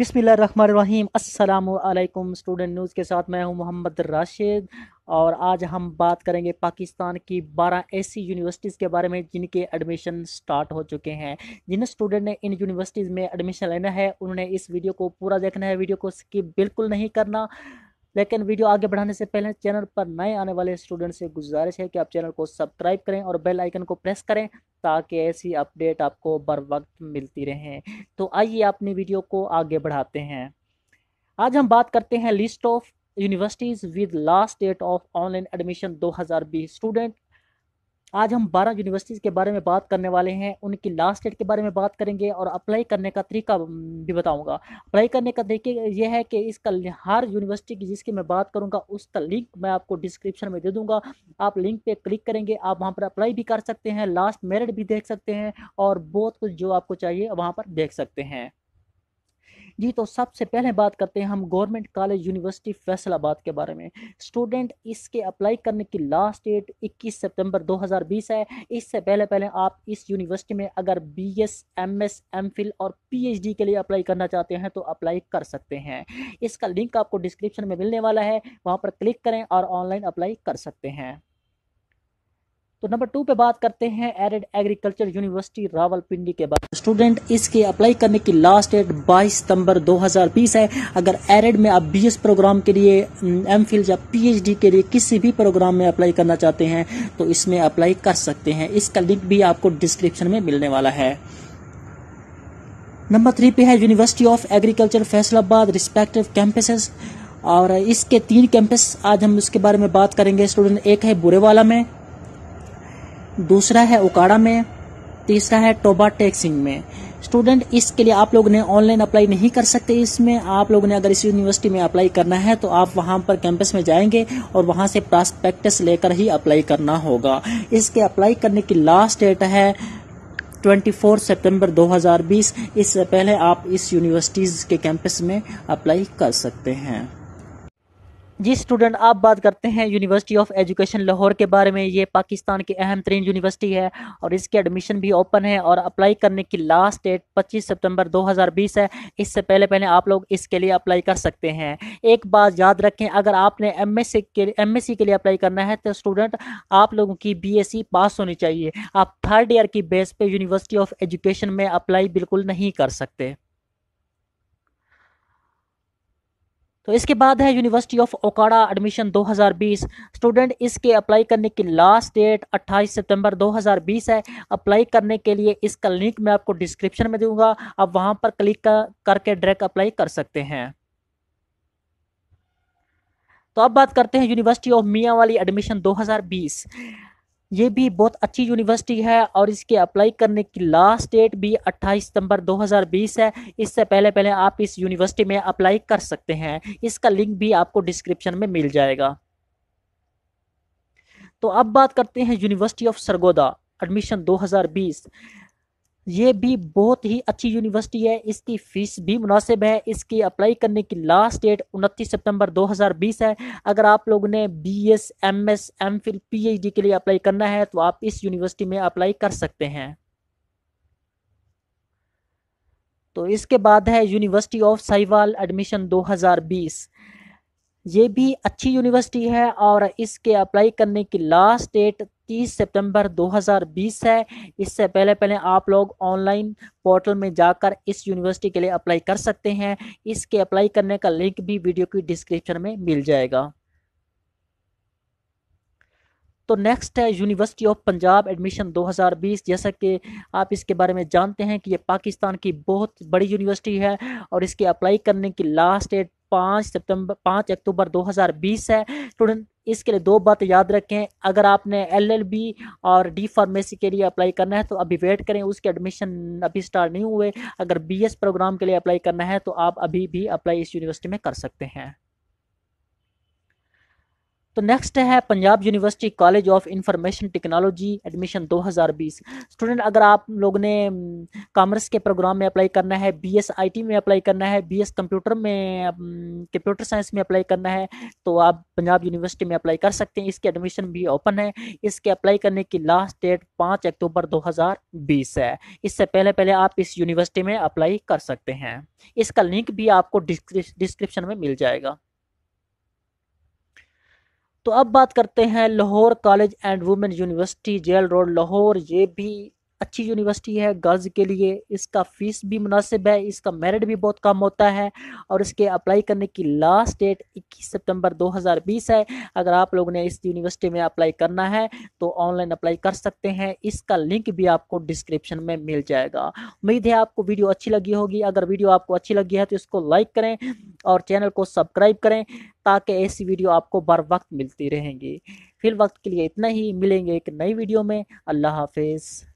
बिसमीम अल्लाम student news के साथ मैं हूं मोहम्मद राशिद और आज हम बात करेंगे पाकिस्तान की 12 ऐसी यूनिवर्सिटीज़ के बारे में जिनके एडमिशन स्टार्ट हो चुके हैं जिन स्टूडेंट ने इन यूनिवर्सिटीज़ में एडमिशन लेना है उन्होंने इस वीडियो को पूरा देखना है वीडियो को स्किप बिल्कुल नहीं करना लेकिन वीडियो आगे बढ़ाने से पहले चैनल पर नए आने वाले स्टूडेंट से गुजारिश है कि आप चैनल को सब्सक्राइब करें और बेल आइकन को प्रेस करें ताकि ऐसी अपडेट आपको बर वक्त मिलती रहें तो आइए अपनी वीडियो को आगे बढ़ाते हैं आज हम बात करते हैं list of universities with last date of online admission 2020 student आज हम 12 यूनिवर्सिटीज़ के बारे में बात करने वाले हैं उनकी लास्ट डेट के बारे में बात करेंगे और अप्लाई करने का तरीका भी बताऊंगा अप्लाई करने का तरीके ये है कि इसका हर यूनिवर्सिटी की जिसकी मैं बात करूंगा उसका लिंक मैं आपको डिस्क्रिप्शन में दे दूंगा आप लिंक पे क्लिक करेंगे आप वहाँ पर अप्लाई भी कर सकते हैं लास्ट मेरिट भी देख सकते हैं और बहुत कुछ जो आपको चाहिए वहाँ पर देख सकते हैं जी तो सबसे पहले बात करते हैं हम गवर्नमेंट कॉलेज यूनिवर्सिटी फैसलाबाद के बारे में स्टूडेंट इसके अप्लाई करने की लास्ट डेट 21 सितंबर 2020 है इससे पहले पहले आप इस यूनिवर्सिटी में अगर बीएस एमएस एमफिल और पीएचडी के लिए अप्लाई करना चाहते हैं तो अप्लाई कर सकते हैं इसका लिंक आपको डिस्क्रिप्शन में मिलने वाला है वहाँ पर क्लिक करें और ऑनलाइन अप्लाई कर सकते हैं तो नंबर टू पे बात करते हैं एरिड एग्रीकल्चर यूनिवर्सिटी रावलपिंडी के बाद स्टूडेंट इसके अप्लाई करने की लास्ट डेट 22 सितंबर 2020 है अगर एरिड में आप बीएस प्रोग्राम के लिए एम या पीएचडी के लिए किसी भी प्रोग्राम में अप्लाई करना चाहते हैं तो इसमें अप्लाई कर सकते हैं इसका लिंक भी आपको डिस्क्रिप्शन में मिलने वाला है नंबर थ्री पे है university of agriculture Faisalabad respective campuses और इसके तीन कैंपस आज हम उसके बारे में बात करेंगे स्टूडेंट एक है बुरेवाला में दूसरा है उकाड़ा में तीसरा है टोबा टेक्सिंग में स्टूडेंट इसके लिए आप लोग ने ऑनलाइन अप्लाई नहीं कर सकते इसमें आप लोग ने अगर इस यूनिवर्सिटी में अप्लाई करना है तो आप वहां पर कैंपस में जाएंगे और वहां से प्रॉस्पेक्टस लेकर ही अप्लाई करना होगा इसके अप्लाई करने की लास्ट डेट है 24 सितंबर 2020 इससे पहले आप इस यूनिवर्सिटीज़ के कैंपस में अप्लाई कर सकते हैं जी स्टूडेंट आप बात करते हैं यूनिवर्सिटी ऑफ एजुकेशन लाहौर के बारे में ये पाकिस्तान की अहम तरीन यूनिवर्सिटी है और इसके एडमिशन भी ओपन है और अप्लाई करने की लास्ट डेट 25 सितंबर 2020 है इससे पहले पहले आप लोग इसके लिए अप्लाई कर सकते हैं एक बात याद रखें अगर आपने एम एस के एम के लिए अप्लाई करना है तो स्टूडेंट आप लोगों की बी पास होनी चाहिए आप थर्ड ईयर की बेस पर यूनिवर्सिटी ऑफ एजुकेशन में अप्लाई बिल्कुल नहीं कर सकते तो इसके बाद है university of Okara admission 2020 student इसके अप्लाई करने की लास्ट डेट 28 सितंबर 2020 है अप्लाई करने के लिए इसका लिंक मैं आपको डिस्क्रिप्शन में दूंगा आप वहां पर क्लिक कर, करके डायरेक्ट अप्लाई कर सकते हैं तो अब बात करते हैं यूनिवर्सिटी ऑफ मियाँ वाली एडमिशन दो ये भी बहुत अच्छी यूनिवर्सिटी है और इसके अप्लाई करने की लास्ट डेट भी 28 सितंबर 2020 है इससे पहले पहले आप इस यूनिवर्सिटी में अप्लाई कर सकते हैं इसका लिंक भी आपको डिस्क्रिप्शन में मिल जाएगा तो अब बात करते हैं यूनिवर्सिटी ऑफ सरगोदा एडमिशन 2020 ये भी बहुत ही अच्छी यूनिवर्सिटी है इसकी फ़ीस भी मुनासिब है इसकी अप्लाई करने की लास्ट डेट उनतीस सितंबर 2020 है अगर आप लोगों ने B S M S MPhil P H D के लिए अप्लाई करना है तो आप इस यूनिवर्सिटी में अप्लाई कर सकते हैं तो इसके बाद है यूनिवर्सिटी ऑफ साहिवाल एडमिशन 2020 ये भी अच्छी यूनिवर्सिटी है और इसके अप्लाई करने की लास्ट डेट 30 सितंबर 2020 है इससे पहले पहले आप लोग ऑनलाइन पोर्टल में जाकर इस यूनिवर्सिटी के लिए अप्लाई कर सकते हैं इसके अप्लाई करने का लिंक भी वीडियो की डिस्क्रिप्शन में मिल जाएगा तो नेक्स्ट है यूनिवर्सिटी ऑफ पंजाब एडमिशन 2020 जैसा कि आप इसके बारे में जानते हैं कि ये पाकिस्तान की बहुत बड़ी यूनिवर्सिटी है और इसके अप्लाई करने की लास्ट डेट पाँच सितंबर पाँच अक्टूबर 2020 है स्टूडेंट इसके लिए दो बात याद रखें अगर आपने एलएलबी और डी फार्मेसी के लिए अप्लाई करना है तो अभी वेट करें उसके एडमिशन अभी स्टार्ट नहीं हुए अगर बीएस प्रोग्राम के लिए अप्लाई करना है तो आप अभी भी अप्लाई इस यूनिवर्सिटी में कर सकते हैं तो नेक्स्ट है Punjab university college of information technology admission 2020 student अगर आप लोग ने कॉमर्स के प्रोग्राम में अप्लाई करना है बीएस आईटी में अप्लाई करना है बीएस कंप्यूटर में कंप्यूटर साइंस में अप्लाई करना है तो आप पंजाब यूनिवर्सिटी में अप्लाई कर सकते हैं इसके एडमिशन भी ओपन है इसके अप्लाई करने की लास्ट डेट पाँच अक्टूबर दो है इससे पहले पहले आप इस यूनिवर्सिटी में अप्लाई कर सकते हैं इसका लिंक भी आपको डिस्क्रिप्शन में मिल जाएगा तो अब बात करते हैं Lahore college and women university jail road Lahore ये भी अच्छी यूनिवर्सिटी है गर्ल्स के लिए इसका फीस भी मुनासिब है इसका मेरिट भी बहुत कम होता है और इसके अप्लाई करने की लास्ट डेट 21 सितंबर 2020 है अगर आप लोगों ने इस यूनिवर्सिटी में अप्लाई करना है तो ऑनलाइन अप्लाई कर सकते हैं इसका लिंक भी आपको डिस्क्रिप्शन में मिल जाएगा उम्मीद है आपको वीडियो अच्छी लगी होगी अगर वीडियो आपको अच्छी लगी है तो इसको लाइक करें और चैनल को सब्सक्राइब करें ताकि ऐसी वीडियो आपको बर वक्त मिलती रहेंगी फिर वक्त के लिए इतना ही मिलेंगे एक नई वीडियो में अल्लाह हाफिज़